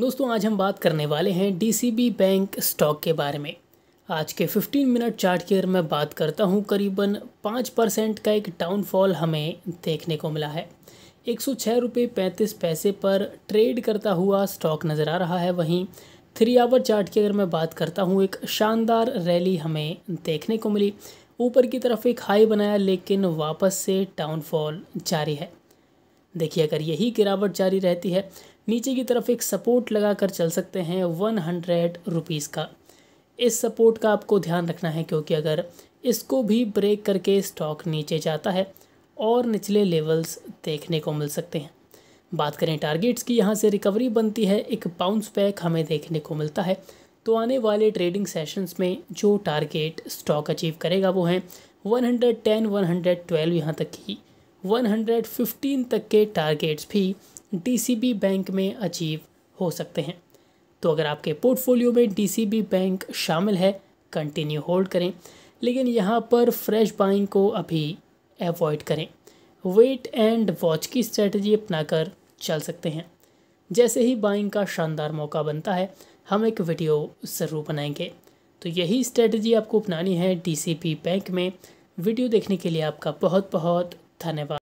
दोस्तों आज हम बात करने वाले हैं डीसीबी बैंक स्टॉक के बारे में आज के 15 मिनट चार्ट की अगर मैं बात करता हूं करीबन पाँच परसेंट का एक डाउनफॉल हमें देखने को मिला है एक सौ छः रुपये पैंतीस पैसे पर ट्रेड करता हुआ स्टॉक नज़र आ रहा है वहीं थ्री आवर चार्ट की अगर मैं बात करता हूँ एक शानदार रैली हमें देखने को मिली ऊपर की तरफ एक हाई बनाया लेकिन वापस से डाउनफॉल जारी है देखिए अगर यही गिरावट जारी रहती है नीचे की तरफ एक सपोर्ट लगाकर चल सकते हैं वन हंड्रेड रुपीज़ का इस सपोर्ट का आपको ध्यान रखना है क्योंकि अगर इसको भी ब्रेक करके स्टॉक नीचे जाता है और निचले लेवल्स देखने को मिल सकते हैं बात करें टारगेट्स की यहाँ से रिकवरी बनती है एक बाउंस बैक हमें देखने को मिलता है तो आने वाले ट्रेडिंग सेशंस में जो टारगेट स्टॉक अचीव करेगा वो है 110, 112 यहाँ तक की 115 तक के टारगेट्स भी डीसीबी बैंक में अचीव हो सकते हैं तो अगर आपके पोर्टफोलियो में डीसीबी बैंक शामिल है कंटिन्यू होल्ड करें लेकिन यहाँ पर फ्रेश बाइंग को अभी अवॉइड करें वेट एंड वॉच की स्ट्रेटजी अपनाकर चल सकते हैं जैसे ही बाइंग का शानदार मौका बनता है हम एक वीडियो ज़रूर बनाएंगे तो यही स्ट्रेटजी आपको अपनानी है डीसीपी बैंक में वीडियो देखने के लिए आपका बहुत बहुत धन्यवाद